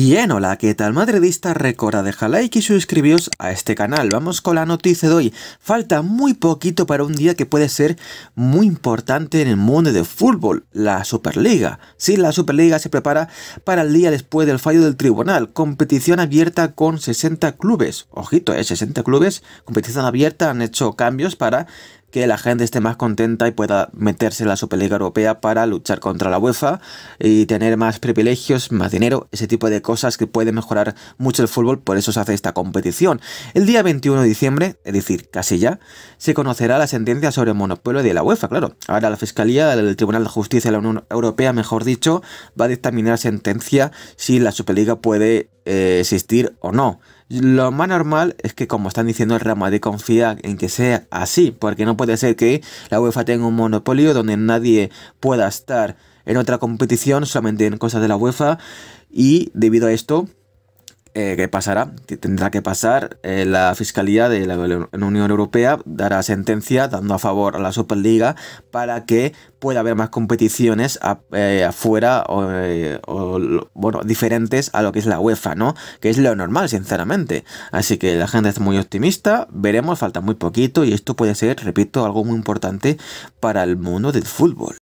Bien, hola, ¿qué tal madridista? Recorda dejar like y suscribiros a este canal. Vamos con la noticia de hoy. Falta muy poquito para un día que puede ser muy importante en el mundo del fútbol, la Superliga. Sí, la Superliga se prepara para el día después del fallo del tribunal. Competición abierta con 60 clubes. Ojito, eh, 60 clubes. Competición abierta han hecho cambios para que la gente esté más contenta y pueda meterse en la Superliga Europea para luchar contra la UEFA y tener más privilegios, más dinero, ese tipo de cosas que puede mejorar mucho el fútbol, por eso se hace esta competición. El día 21 de diciembre, es decir, casi ya, se conocerá la sentencia sobre el monopolio de la UEFA, claro. Ahora la Fiscalía, el Tribunal de Justicia de la Unión Europea, mejor dicho, va a dictaminar sentencia si la Superliga puede eh, existir o no. Lo más normal es que, como están diciendo, el ramo de confía en que sea así, porque no puede ser que la UEFA tenga un monopolio donde nadie pueda estar en otra competición, solamente en cosas de la UEFA, y debido a esto, eh, que pasará, tendrá que pasar. Eh, la Fiscalía de la Unión Europea dará sentencia dando a favor a la Superliga para que pueda haber más competiciones eh, afuera o, eh, bueno, diferentes a lo que es la UEFA, ¿no? Que es lo normal, sinceramente. Así que la gente es muy optimista, veremos, falta muy poquito y esto puede ser, repito, algo muy importante para el mundo del fútbol.